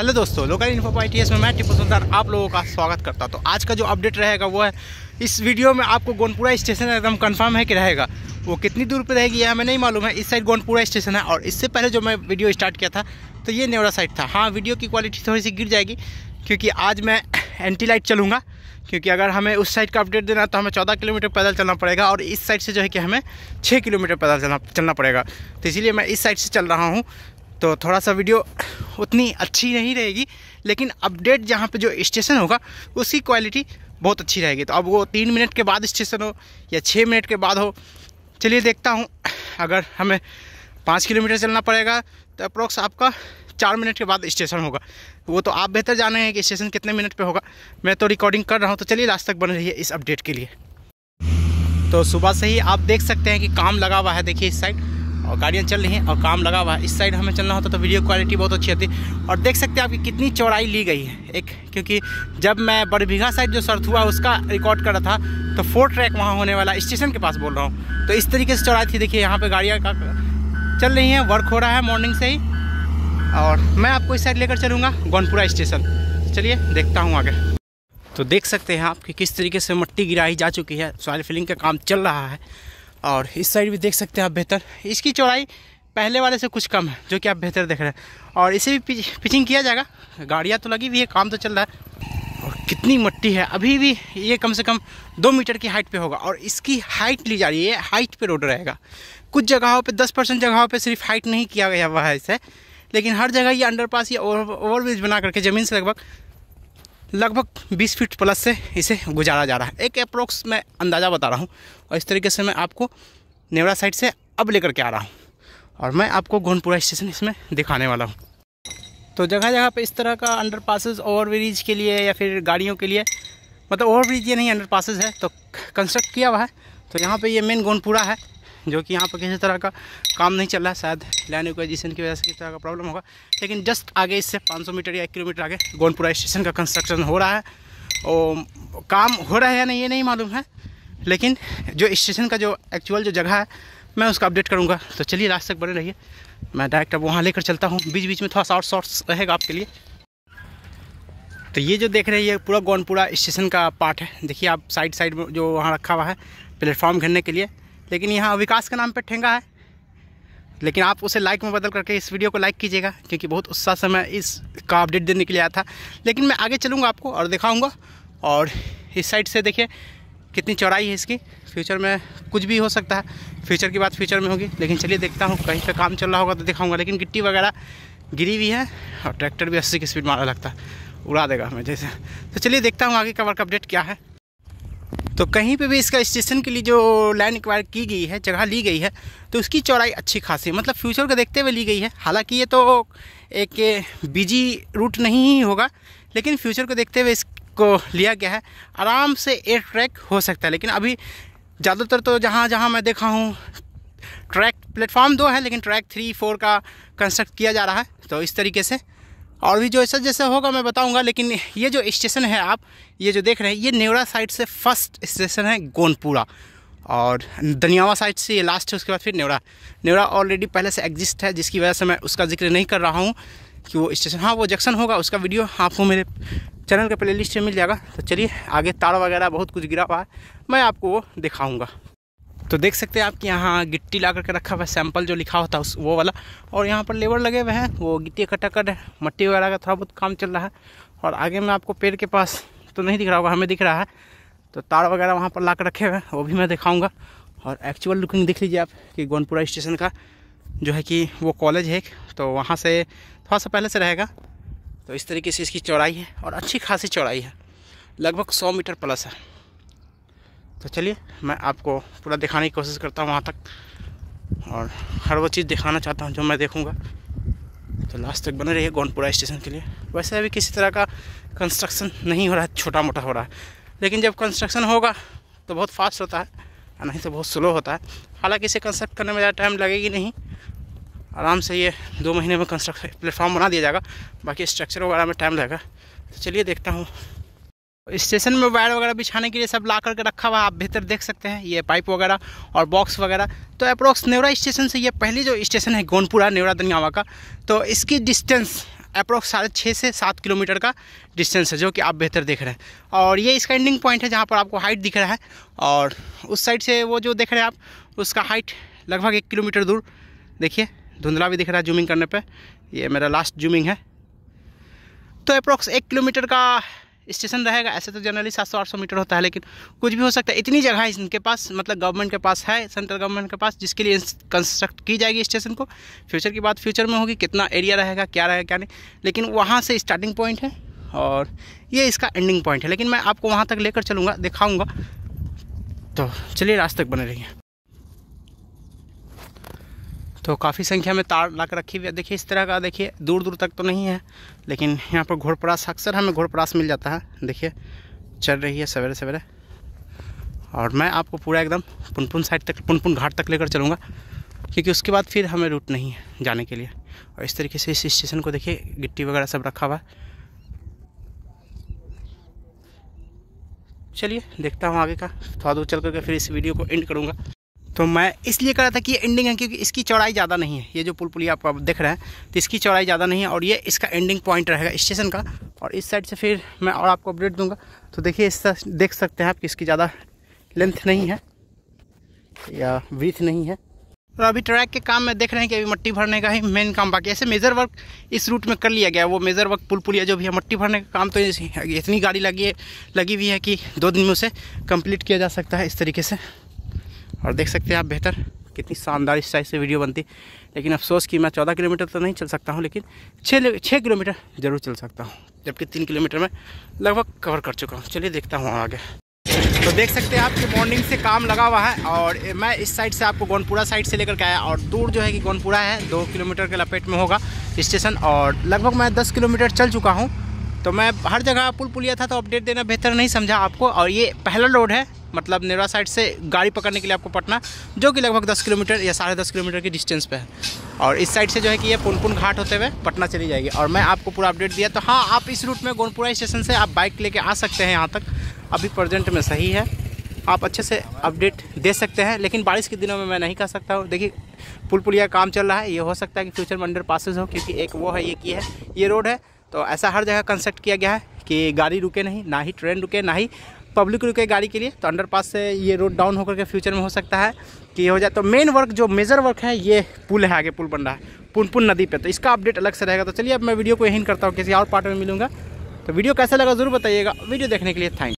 hello दोस्तों local info point में मैं टिपू सुल्तान आप लोगों का स्वागत करता हूँ तो आज का जो अपडेट रहेगा वो है इस वीडियो में आपको गोनपुरा स्टेशन एकदम कंफर्म है कि रहेगा वो कितनी दूर पर रहेगी यह हमें नहीं मालूम है इस साइड गोनपुरा स्टेशन है और इससे पहले जो मैं वीडियो स्टार्ट किया था तो ये नेवरा साइड था हाँ वीडियो की क्वालिटी थोड़ी सी गिर जाएगी क्योंकि आज मैं एंटी लाइट चलूँगा क्योंकि अगर हमें उस साइड का अपडेट देना है तो हमें चौदह किलोमीटर पैदल चलना पड़ेगा और इस साइड से जो है कि हमें छः किलोमीटर पैदल चलना चलना पड़ेगा तो इसीलिए मैं इस साइड से चल रहा हूँ तो थोड़ा सा वीडियो उतनी अच्छी नहीं रहेगी लेकिन अपडेट जहाँ पे जो स्टेशन होगा उसकी क्वालिटी बहुत अच्छी रहेगी तो अब वो तीन मिनट के बाद स्टेशन हो या छः मिनट के बाद हो चलिए देखता हूँ अगर हमें पाँच किलोमीटर चलना पड़ेगा तो अप्रोक्स आपका चार मिनट के बाद स्टेशन होगा वो तो आप बेहतर जाने हैं कि स्टेशन कितने मिनट पर होगा मैं तो रिकॉर्डिंग कर रहा हूँ तो चलिए लास्ट तक बन है इस अपडेट के लिए तो सुबह से ही आप देख सकते हैं कि काम लगा हुआ है देखिए इस साइड और गाड़ियाँ चल रही हैं और काम लगा हुआ है इस साइड हमें चलना होता तो वीडियो क्वालिटी बहुत अच्छी आती और देख सकते हैं आपकी कितनी चौड़ाई ली गई है एक क्योंकि जब मैं बड़बीघा साइड जो सर्थ हुआ उसका रिकॉर्ड कर रहा था तो फोर ट्रैक वहाँ होने वाला स्टेशन के पास बोल रहा हूँ तो इस तरीके से चौड़ाई थी देखिए यहाँ पर गाड़ियाँ का चल रही हैं वर्क हो रहा है मॉर्निंग से ही और मैं आपको इस साइड लेकर चलूँगा गौनपुरा स्टेशन चलिए देखता हूँ आगे तो देख सकते हैं आप कि किस तरीके से मट्टी गिराई जा चुकी है सॉइल फिलिंग का काम चल रहा है और इस साइड भी देख सकते हैं आप बेहतर इसकी चौड़ाई पहले वाले से कुछ कम है जो कि आप बेहतर देख रहे हैं और इसे भी पिचिंग किया जाएगा गाड़ियाँ तो लगी हुई है काम तो चल रहा है और कितनी मट्टी है अभी भी ये कम से कम दो मीटर की हाइट पे होगा और इसकी हाइट ली जा रही है हाइट पे रोड रहेगा कुछ जगहों पे दस परसेंट जगहों पे सिर्फ हाइट नहीं किया गया हुआ है इसे लेकिन हर जगह ये अंडरपास या ओवरब्रिज बना करके ज़मीन से लगभग लगभग 20 फीट प्लस से इसे गुजारा जा रहा है एक अप्रोक्स मैं अंदाज़ा बता रहा हूँ और इस तरीके से मैं आपको नेवरा साइड से अब लेकर के आ रहा हूँ और मैं आपको गोनपुरा स्टेशन इसमें दिखाने वाला हूँ तो जगह जगह पर इस तरह का अंडर पासेज ओवरब्रिज के लिए या फिर गाड़ियों के लिए मतलब ओवरब्रिज ये नहीं अंडर पासेज है तो कंस्ट्रक्ट किया हुआ है तो यहाँ पर ये मेन गोनपुरा है जो कि यहाँ पर किसी तरह का काम नहीं चल रहा है शायद लैंड एक्वाइजेशन की वजह से किसी तरह का प्रॉब्लम होगा लेकिन जस्ट आगे इससे 500 मीटर या एक किलोमीटर आगे गोनपुरा स्टेशन का कंस्ट्रक्शन हो रहा है और काम हो रहा है या नहीं ये नहीं मालूम है लेकिन जो स्टेशन का जो एक्चुअल जो जगह है मैं उसका अपडेट करूँगा तो चलिए लास्ट तक बने रहिए मैं डायरेक्ट अब वहाँ लेकर चलता हूँ बीच बीच में थोड़ा शॉर्ट शॉर्ट्स रहेगा आपके लिए तो ये जो देख रहे हैं ये पूरा गोनपुरा स्टेशन का पार्ट है देखिए आप साइड साइड में जो वहाँ रखा हुआ है प्लेटफॉर्म घिरने के लिए लेकिन यहाँ विकास के नाम पर ठेंगा है लेकिन आप उसे लाइक में बदल करके इस वीडियो को लाइक कीजिएगा क्योंकि बहुत उत्साह से मैं इसका अपडेट देने के लिए आया था लेकिन मैं आगे चलूँगा आपको और दिखाऊँगा और इस साइड से देखिए कितनी चौड़ाई है इसकी फ्यूचर में कुछ भी हो सकता है फ्यूचर की बात फ्यूचर में होगी लेकिन चलिए देखता हूँ कहीं पर काम चल रहा होगा तो दिखाऊँगा लेकिन गिट्टी वगैरह गिरी हुई है और ट्रैक्टर भी अस्सी की स्पीड मारा लगता है उड़ा देगा हमें जैसे तो चलिए देखता हूँ आगे का वर्क अपडेट क्या है तो कहीं पे भी इसका स्टेशन के लिए जो लैंड एक्वायर की गई है जगह ली गई है तो उसकी चौड़ाई अच्छी खासी मतलब फ्यूचर को देखते हुए ली गई है हालांकि ये तो एक बिजी रूट नहीं ही होगा लेकिन फ्यूचर को देखते हुए इसको लिया गया है आराम से एयर ट्रैक हो सकता है लेकिन अभी ज़्यादातर तो जहाँ जहाँ मैं देखा हूँ ट्रैक प्लेटफॉर्म दो है लेकिन ट्रैक थ्री फोर का कंस्ट्रक्ट किया जा रहा है तो इस तरीके से और भी जो ऐसा जैसा होगा मैं बताऊंगा लेकिन ये जो स्टेशन है आप ये जो देख रहे हैं ये नेवरा साइड से फर्स्ट स्टेशन है गोनपुरा और दनियावा साइड से ये लास्ट है उसके बाद फिर नेवरा नेवरा ऑलरेडी पहले से एग्जिस्ट है जिसकी वजह से मैं उसका जिक्र नहीं कर रहा हूँ कि वो स्टेशन हाँ वो जंक्शन होगा उसका वीडियो आपको मेरे चैनल के प्ले लिस्ट में मिल जाएगा तो चलिए आगे तार वगैरह बहुत कुछ गिरा हुआ है मैं आपको वो दिखाऊँगा तो देख सकते हैं आप कि यहाँ गिट्टी ला करके रखा हुआ सैंपल जो लिखा होता है वो वाला और यहाँ पर लेबर लगे हुए हैं वो गिट्टी इकट्ठा कर मट्टी वगैरह का थोड़ा बहुत काम चल रहा है और आगे में आपको पेड़ के पास तो नहीं दिख रहा होगा हमें दिख रहा है तो तार वगैरह वहाँ पर ला कर रखे हुए हैं वो भी मैं दिखाऊँगा और एक्चुअल लुकिंग देख लीजिए आप कि गोनपुरा स्टेशन का जो है कि वो कॉलेज है तो वहाँ से थोड़ा सा पहले से रहेगा तो इस तरीके से इसकी चौड़ाई है और अच्छी खासी चौड़ाई है लगभग सौ मीटर प्लस है तो चलिए मैं आपको पूरा दिखाने की कोशिश करता हूँ वहाँ तक और हर वो चीज़ दिखाना चाहता हूँ जो मैं देखूँगा तो लास्ट तक बने रहिए गौनपुरा स्टेशन के लिए वैसे अभी किसी तरह का कंस्ट्रक्शन नहीं हो रहा है छोटा मोटा हो रहा है लेकिन जब कंस्ट्रक्शन होगा तो बहुत फास्ट होता है और नहीं तो बहुत स्लो होता है हालांकि इसे कंस्ट्रक्ट करने में ज़्यादा टाइम लगेगी नहीं आराम से ये दो महीने में कंस्ट्रक्शन प्लेटफॉर्म बना दिया जाएगा बाकी स्ट्रक्चर वगैरह में टाइम लगेगा तो चलिए देखता हूँ स्टेशन में वायर वगैरह बिछाने के लिए सब ला करके रखा हुआ है आप बेहतर देख सकते हैं ये पाइप वगैरह और बॉक्स वगैरह तो अप्रोक्स नेवरा स्टेशन से ये पहली जो स्टेशन है गोनपुरा नेवरा दनियावा का तो इसकी डिस्टेंस अप्रोक्स साढ़े छः से सात किलोमीटर का डिस्टेंस है जो कि आप बेहतर देख रहे हैं और ये इसका एंडिंग पॉइंट है जहाँ पर आपको हाइट दिख रहा है और उस साइड से वो जो देख रहे हैं आप उसका हाइट लगभग एक किलोमीटर दूर देखिए धुंधला भी दिख रहा है जूमिंग करने पर ये मेरा लास्ट जूमिंग है तो अप्रोक्स एक किलोमीटर का स्टेशन रहेगा ऐसे तो जनरली सात सौ आठ सौ मीटर होता है लेकिन कुछ भी हो सकता है इतनी जगह इनके पास मतलब गवर्नमेंट के पास है सेंट्रल गवर्नमेंट के पास जिसके लिए कंस्ट्रक्ट की जाएगी स्टेशन को फ्यूचर की बात फ्यूचर में होगी कितना एरिया रहेगा क्या रहेगा क्या नहीं लेकिन वहाँ से स्टार्टिंग पॉइंट है और ये इसका एंडिंग पॉइंट है लेकिन मैं आपको वहाँ तक लेकर चलूँगा दिखाऊँगा तो चलिए रास्ते तक बने रहिए तो काफ़ी संख्या में तार ला कर रखी हुई है देखिए इस तरह का देखिए दूर दूर तक तो नहीं है लेकिन यहाँ पर घोड़परास अक्सर हमें घोड़परास मिल जाता है देखिए चल रही है सवेरे सवेरे और मैं आपको पूरा एकदम पुनपुन साइड तक पुनपुन घाट तक लेकर चलूँगा क्योंकि उसके बाद फिर हमें रूट नहीं है जाने के लिए और इस तरीके से इस स्टेशन को देखिए गिट्टी वगैरह सब रखा हुआ है चलिए देखता हूँ आगे का थोड़ा दूर चल करके फिर इस वीडियो को एंड करूँगा तो मैं इसलिए कह रहा था कि ये एंडिंग है क्योंकि इसकी चौड़ाई ज़्यादा नहीं है ये जो पुल पुलिया आप देख रहे हैं तो इसकी चौड़ाई ज़्यादा नहीं है और ये इसका एंडिंग पॉइंट रहेगा स्टेशन का और इस साइड से फिर मैं और आपको अपडेट दूंगा तो देखिए इस देख सकते हैं आप कि इसकी ज़्यादा लेंथ नहीं है या ब्रीथ नहीं है और अभी ट्रैक के काम में देख रहे हैं कि अभी मट्टी भरने का ही मेन काम बाकी ऐसे मेजर वर्क इस रूट में कर लिया गया वो मेजर वर्क पुल पुलिया जो भी है मट्टी भरने का काम तो इतनी गाड़ी लगी है लगी हुई है कि दो दिन में उसे कम्प्लीट किया जा सकता है इस तरीके से और देख सकते हैं आप बेहतर कितनी शानदार इस साइज से वीडियो बनती लेकिन अफसोस कि मैं चौदह किलोमीटर तो नहीं चल सकता हूँ लेकिन छः छः किलोमीटर ज़रूर चल सकता हूँ जबकि तीन किलोमीटर में लगभग कवर कर चुका हूँ चलिए देखता हूँ आगे तो देख सकते हैं आप कि मॉर्निंग से काम लगा हुआ है और मैं इस साइड से आपको गौनपुरा साइड से लेकर के आया और दूर जो है कि गौनपुरा है दो किलोमीटर के लपेट में होगा स्टेशन और लगभग मैं दस किलोमीटर चल चुका हूँ तो मैं हर जगह पुल पुलिया था तो अपडेट देना बेहतर नहीं समझा आपको और ये पहला रोड है मतलब नेरा साइड से गाड़ी पकड़ने के लिए आपको पटना जो कि लगभग दस किलोमीटर या साढ़े दस किलोमीटर की डिस्टेंस पे है और इस साइड से जो है कि ये पुनपुन घाट होते हुए पटना चली जाएगी और मैं आपको पूरा अपडेट दिया तो हाँ आप इस रूट में गोनपुरा स्टेशन से आप बाइक लेके आ सकते हैं यहाँ तक अभी प्रजेंट में सही है आप अच्छे से अपडेट दे सकते हैं लेकिन बारिश के दिनों में मैं नहीं कर सकता हूँ देखिए पुल पुलिया काम चल रहा है ये हो सकता है कि फ्यूचर में अंडर पासिस हो क्योंकि एक वो है ये की है ये रोड है तो ऐसा हर जगह कंस्ट्रक्ट किया गया है कि गाड़ी रुके नहीं ना ही ट्रेन रुके ना ही पब्लिक रुके गाड़ी के लिए तो अंडरपास से ये रोड डाउन होकर के फ्यूचर में हो सकता है कि हो जाए तो मेन वर्क जो मेजर वर्क है ये पुल है आगे पुल बन रहा है पुनपुन नदी पे तो इसका अपडेट अलग से रहेगा तो चलिए अब मैं वीडियो को यहीं करता हूँ किसी और पार्ट में मिलूंगा तो वीडियो कैसा लगा जरूर बताइएगा वीडियो देखने के लिए थैंक